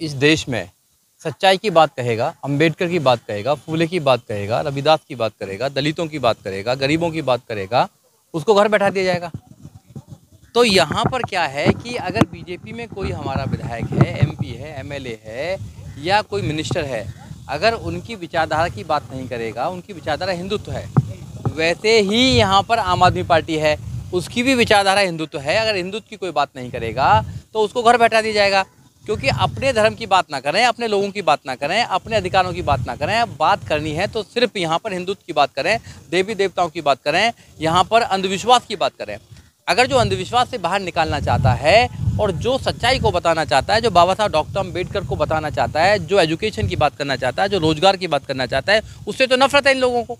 इस देश में सच्चाई की बात कहेगा अंबेडकर की बात कहेगा फूले की बात कहेगा रविदास की बात करेगा दलितों की बात करेगा गरीबों की बात करेगा उसको घर बैठा दिया जाएगा तो यहाँ पर क्या है कि अगर बीजेपी में कोई हमारा विधायक है एमपी है एमएलए है या कोई मिनिस्टर है अगर उनकी विचारधारा की बात नहीं करेगा उनकी विचारधारा हिंदुत्व है वैसे ही यहाँ पर आम आदमी पार्टी है उसकी भी विचारधारा हिंदुत्व है अगर हिंदुत्व की कोई बात नहीं करेगा तो उसको घर बैठा दिया जाएगा क्योंकि अपने धर्म की बात ना करें अपने लोगों की बात ना करें अपने अधिकारों की बात ना करें बात करनी है तो सिर्फ यहाँ पर हिंदुत्व की बात करें देवी देवताओं की बात करें यहाँ पर अंधविश्वास की बात करें अगर जो अंधविश्वास से बाहर निकालना चाहता है और जो सच्चाई को बताना चाहता है जो बाबा साहब डॉक्टर अम्बेडकर को बताना चाहता है जो एजुकेशन की बात करना चाहता है जो रोज़गार की बात करना चाहता है उससे तो नफरत है इन लोगों को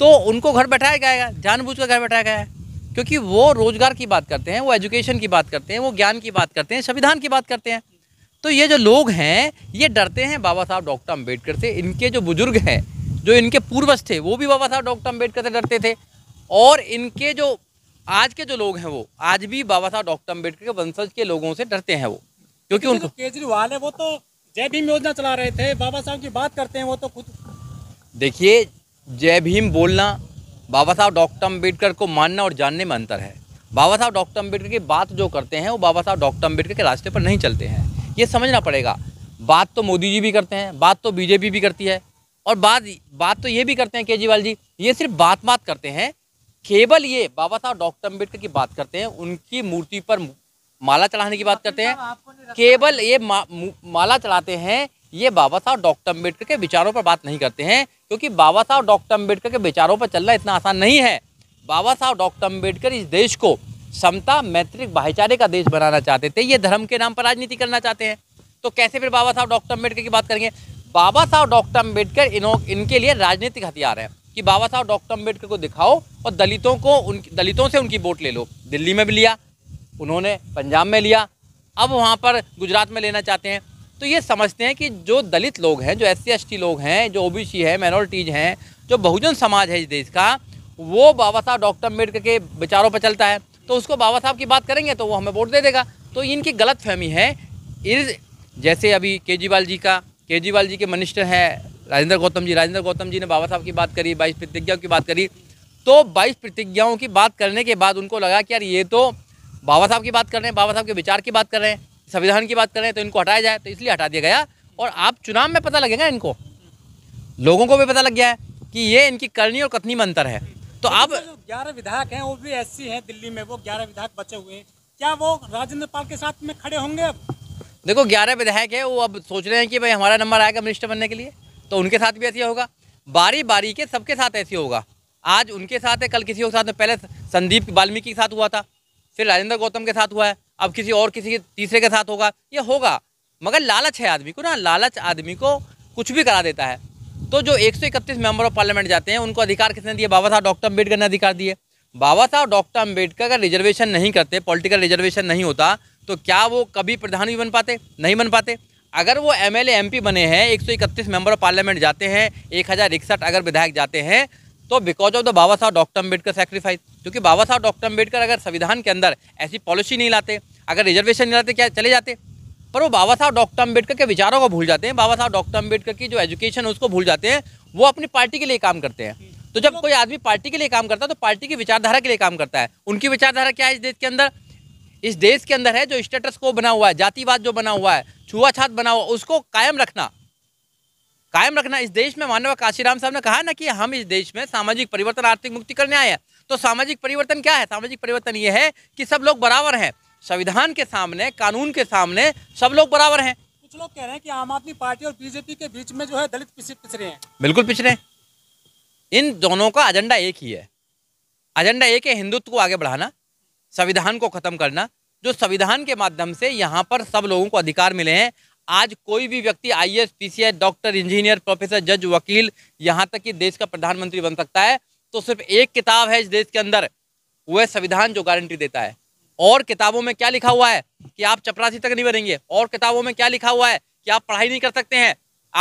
तो उनको घर बैठाया गया जानबूझ कर घर बैठाया गया है क्योंकि वो रोज़गार की बात करते हैं वो एजुकेशन की बात करते हैं वो ज्ञान की बात करते हैं संविधान की बात करते हैं तो ये जो लोग हैं ये डरते हैं बाबा साहब डॉक्टर अम्बेडकर से इनके जो बुज़ुर्ग हैं जो इनके पूर्वज थे वो भी बाबा साहब डॉक्टर अम्बेडकर से डरते थे और इनके जो आज के जो लोग हैं वो आज भी बाबा साहब डॉक्टर अम्बेडकर के वंशज के लोगों से डरते हैं वो क्योंकि उनको केजरीवाल है वो तो जय भीम योजना चला रहे थे बाबा साहब की बात करते हैं वो तो खुद देखिए जय भीम बोलना बाबा साहब डॉक्टर अम्बेडकर को मानना और जानने में अंतर है बाबा साहब डॉक्टर अम्बेडकर की बात जो करते हैं वो बाबा साहब डॉक्टर अम्बेडकर के रास्ते पर नहीं चलते हैं ये समझना पड़ेगा बात तो मोदी जी भी करते हैं बात तो बीजेपी भी करती है और बात बात तो ये भी करते हैं केजरीवाल जी ये सिर्फ बात बात करते हैं केवल ये बाबा साहब डॉक्टर अम्बेडकर की बात करते हैं उनकी मूर्ति पर माला चढ़ाने की बात करते हैं केवल ये माला चढ़ाते हैं ये बाबा साहब डॉक्टर अम्बेडकर के विचारों पर बात नहीं करते हैं क्योंकि बाबा साहब डॉक्टर अम्बेडकर के विचारों पर चलना इतना आसान नहीं है बाबा साहब डॉक्टर अम्बेडकर इस देश को समता मैत्रिक भाईचारे का देश बनाना चाहते थे ये धर्म के नाम पर राजनीति करना चाहते हैं तो कैसे फिर बाबा साहब डॉक्टर अम्बेडकर की बात करेंगे बाबा साहब डॉक्टर अम्बेडकर इनो इनके लिए राजनीतिक हथियार है कि बाबा साहब डॉक्टर अम्बेडकर को दिखाओ और दलितों को उन दलितों से उनकी वोट ले लो दिल्ली में भी लिया उन्होंने पंजाब में लिया अब वहाँ पर गुजरात में लेना चाहते हैं तो ये समझते हैं कि जो दलित लोग हैं जो एस सी लोग हैं जो ओ बी सी है माइनॉरिटीज़ हैं जो बहुजन समाज है इस देश का वो बाबा साहब डॉक्टर अम्बेडकर के विचारों पर चलता है तो उसको बाबा साहब की बात करेंगे तो वो हमें वोट दे देगा तो इनकी गलत फहमी है इस जैसे अभी केजरीवाल जी का केजरीवाल जी के मिनिस्टर हैं राजेंद्र गौतम जी राजेंद्र गौतम जी ने बाबा साहब की बात करी बाईस प्रतिज्ञाओं की बात करी तो बाईस प्रतिज्ञाओं की बात करने के बाद उनको लगा कि यार ये तो बाबा साहब की बात कर रहे हैं बाबा साहब के विचार की बात कर रहे हैं संविधान की बात करें तो इनको हटाया जाए तो इसलिए हटा दिया गया और आप चुनाव में पता लगेगा इनको लोगों को भी पता लग गया है कि ये इनकी करनी और कथनी में अंतर है तो आप ग्यारह विधायक हैं वो भी एस हैं दिल्ली में वो ग्यारह विधायक बचे हुए हैं क्या वो राजेंद्र पाल के साथ में खड़े होंगे अब देखो ग्यारह विधायक है वो अब सोच रहे हैं कि भाई हमारा नंबर आएगा मिनिस्टर बनने के लिए तो उनके साथ भी ऐसे होगा बारी बारी के सबके साथ ऐसे होगा आज उनके साथ है कल किसी के साथ में पहले संदीप वाल्मीकि के साथ हुआ था फिर राजेंद्र गौतम के साथ हुआ है अब किसी और किसी तीसरे के साथ होगा ये होगा मगर लालच है आदमी को ना लालच आदमी को कुछ भी करा देता है तो जो एक मेंबर ऑफ पार्लियामेंट जाते हैं उनको अधिकार किसने दिए बाबा साहब डॉक्टर अम्बेडकर ने अधिकार दिए बाबा साहब डॉक्टर अम्बेडकर का रिजर्वेशन नहीं करते पॉलिटिकल रिजर्वेशन नहीं होता तो क्या वो कभी प्रधान भी बन पाते नहीं बन पाते अगर वो एम एल बने हैं एक मेंबर ऑफ पार्लियामेंट जाते हैं एक अगर विधायक जाते हैं तो बिकॉज ऑफ द बाबा साहब डॉक्टर अम्बेडकर सेक्रीफाइस क्योंकि बाबा साहब डॉक्टर अम्बेडकर अगर संविधान के अंदर ऐसी पॉलिसी नहीं लाते अगर रिजर्वेशन नहीं लाते क्या चले जाते पर वो बाबा साहब डॉक्टर अम्बेडकर के विचारों को भूल जाते हैं बाबा साहब डॉक्टर अम्बेडकर की जो एजुकेशन है उसको भूल जाते हैं वो अपनी पार्टी के लिए काम करते हैं तो जब कोई आदमी पार्टी के लिए काम करता है तो पार्टी की विचारधारा के लिए काम करता है उनकी विचारधारा क्या है इस देश के अंदर इस देश के अंदर है जो स्टेटस को बना हुआ है जातिवाद जो बना हुआ है छुआछात बना हुआ उसको कायम रखना कायम रखना इस देश में मानव काशीराम साहब ने कहा ना कि हम इस देश में सामाजिक परिवर्तन आर्थिक मुक्ति करने आए हैं तो सामाजिक परिवर्तन क्या है सामाजिक परिवर्तन ये है कि सब लोग बराबर हैं संविधान के सामने कानून के सामने सब लोग बराबर हैं कुछ लोग कह रहे हैं कि आम आदमी पार्टी और बीजेपी के बीच में जो है दलित पिछ रहे हैं बिल्कुल पिछड़े इन दोनों का एजेंडा एक ही है एजेंडा एक है हिंदुत्व को आगे बढ़ाना संविधान को ख़त्म करना जो संविधान के माध्यम से यहाँ पर सब लोगों को अधिकार मिले हैं आज कोई भी व्यक्ति I S PCI doctor engineer professor जज वकील यहाँ तक कि देश का प्रधानमंत्री बन सकता है तो सिर्फ एक किताब है इस देश के अंदर वह संविधान जो गारंटी देता है और किताबों में क्या लिखा हुआ है कि आप चपरासी तक नहीं बनेंगे और किताबों में क्या लिखा हुआ है कि आप पढ़ाई नहीं कर सकते हैं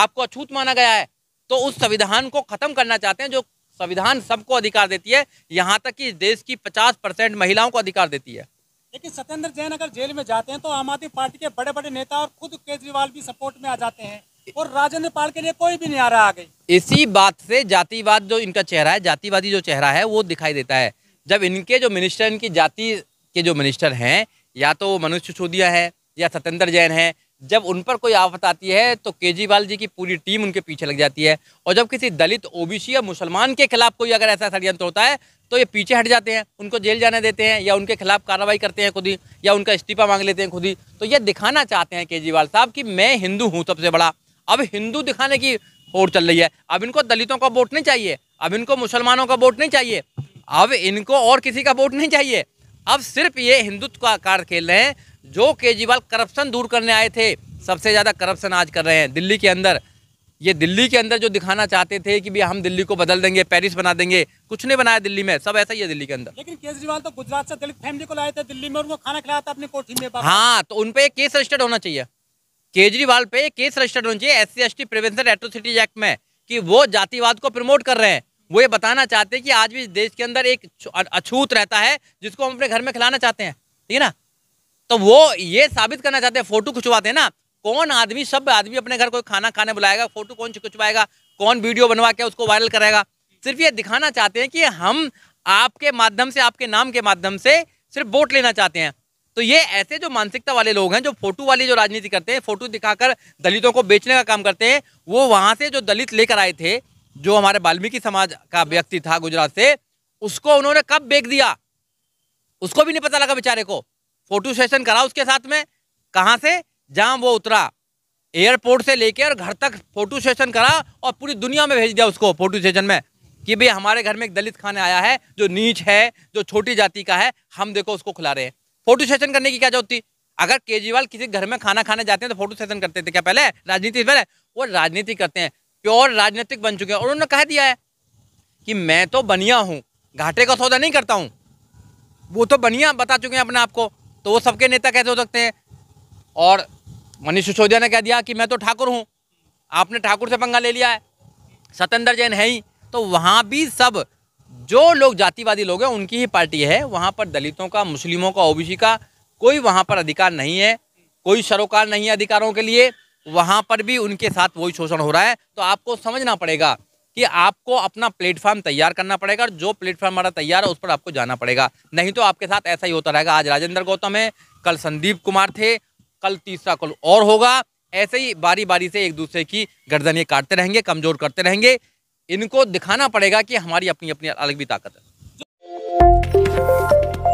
आपको अछूत माना गया है तो उस संविधान को खत्म करना चाहते हैं जो संविधान सबको अधिकार देती है यहाँ तक कि देश की पचास परसेंट महिलाओं को अधिकार देती है लेकिन सत्येंद्र जैन अगर जेल में जाते हैं तो आम आदमी पार्टी के बड़े बड़े नेता और खुद केजरीवाल भी सपोर्ट में आ जाते हैं और राजेंद्र पाल के लिए कोई भी नहीं आ रहा आगे इसी बात से जातिवाद जो इनका चेहरा है जातिवादी जो चेहरा है वो दिखाई देता है जब इनके जो मिनिस्टर इनकी जाति के जो मिनिस्टर हैं या तो वो मनुष्य सिसोदिया है या सत्येंद्र जैन है जब उन पर कोई आफत आती है तो केजरीवाल जी की पूरी टीम उनके पीछे लग जाती है और जब किसी दलित ओबीसी या मुसलमान के खिलाफ कोई अगर ऐसा षडयंत्र होता है तो ये पीछे हट जाते हैं उनको जेल जाने देते हैं या उनके खिलाफ कार्रवाई करते हैं खुद ही या उनका इस्तीफा मांग लेते हैं खुद ही तो ये दिखाना चाहते हैं केजरीवाल साहब कि मैं हिंदू हूँ सबसे बड़ा अब हिंदू दिखाने की होड़ चल रही है अब इनको दलितों का वोट नहीं चाहिए अब इनको मुसलमानों का वोट नहीं चाहिए अब इनको और किसी का वोट नहीं चाहिए अब सिर्फ ये हिंदुत्व का कार खेल रहे हैं जो केजरीवाल करप्शन दूर करने आए थे सबसे ज़्यादा करप्शन आज कर रहे हैं दिल्ली के अंदर ये दिल्ली के अंदर जो दिखाना चाहते थे कि भी हम दिल्ली को बदल देंगे पेरिस बना देंगे कुछ नहीं बनाया दिल्ली में सब ऐसा ही है दिल्ली के अंदर लेकिन केजरीवाल तो गुजरात से दलित फैमिली को लाए थे दिल्ली में उनको खाना खिलाया था अपने कोठी में हाँ तो उनपे एक केस रजिस्टर्ड होना चाहिए केजरीवाल पे केस रजिस्टर्ड होना चाहिए S C S T prevention atrocities act में की वो जातिवाद को प्रमोट कर रहे हैं वो ये बताना चाहते हैं कि आज भी देश के अंदर एक अछूत रहता है जिसको हम अपने घर में खिलाना चाहते हैं ठीक है ना तो वो ये साबित करना चाहते हैं फोटो खिंचवाते हैं ना कौन आदमी सब आदमी अपने घर कोई खाना खाने बुलाएगा फोटो कौन खिंचवाएगा कौन वीडियो बनवा के उसको वायरल करेगा सिर्फ ये दिखाना चाहते हैं कि हम आपके माध्यम से आपके नाम के माध्यम से सिर्फ वोट लेना चाहते हैं तो ये ऐसे जो मानसिकता वाले लोग हैं जो फोटो वाली जो राजनीति करते हैं फोटो दिखाकर दलितों को बेचने का काम करते हैं वो वहाँ से जो दलित लेकर आए थे जो हमारे वाल्मीकि समाज का व्यक्ति था गुजरात से उसको उन्होंने कब बेच दिया उसको भी नहीं पता लगा बेचारे को फोटो सेशन करा उसके साथ में कहाँ से जहाँ वो उतरा एयरपोर्ट से लेकर घर तक फोटो सेशन करा और पूरी दुनिया में भेज दिया उसको फोटो सेशन में कि भाई हमारे घर में एक दलित खाने आया है जो नीच है जो छोटी जाति का है हम देखो उसको खिला रहे हैं फोटो सेशन करने की क्या जरूरत थी अगर केजरीवाल किसी घर में खाना खाने जाते हैं तो फोटो सेशन करते थे क्या पहले राजनीति पहले वो राजनीति करते हैं प्योर राजनीतिक बन चुके हैं और उन्होंने कह दिया है कि मैं तो बनिया हूँ घाटे का सौदा नहीं करता हूँ वो तो बनिया बता चुके हैं अपने आप को तो वो सबके नेता कैसे हो सकते हैं और मनीष सिसोदिया ने कह दिया कि मैं तो ठाकुर हूँ आपने ठाकुर से पंगा ले लिया है सत्येंद्र जैन है ही तो वहाँ भी सब जो लोग जातिवादी लोग हैं उनकी ही पार्टी है वहाँ पर दलितों का मुस्लिमों का ओबीसी का कोई वहाँ पर अधिकार नहीं है कोई सरोकार नहीं है अधिकारों के लिए वहाँ पर भी उनके साथ वही शोषण हो रहा है तो आपको समझना पड़ेगा कि आपको अपना प्लेटफॉर्म तैयार करना पड़ेगा और जो प्लेटफॉर्म हमारा तैयार है उस पर आपको जाना पड़ेगा नहीं तो आपके साथ ऐसा ही होता रहेगा आज राजेंद्र गौतम है कल संदीप कुमार थे कल तीसरा कल और होगा ऐसे ही बारी बारी से एक दूसरे की गर्दनें काटते रहेंगे कमजोर करते रहेंगे इनको दिखाना पड़ेगा कि हमारी अपनी अपनी अलग भी ताकत है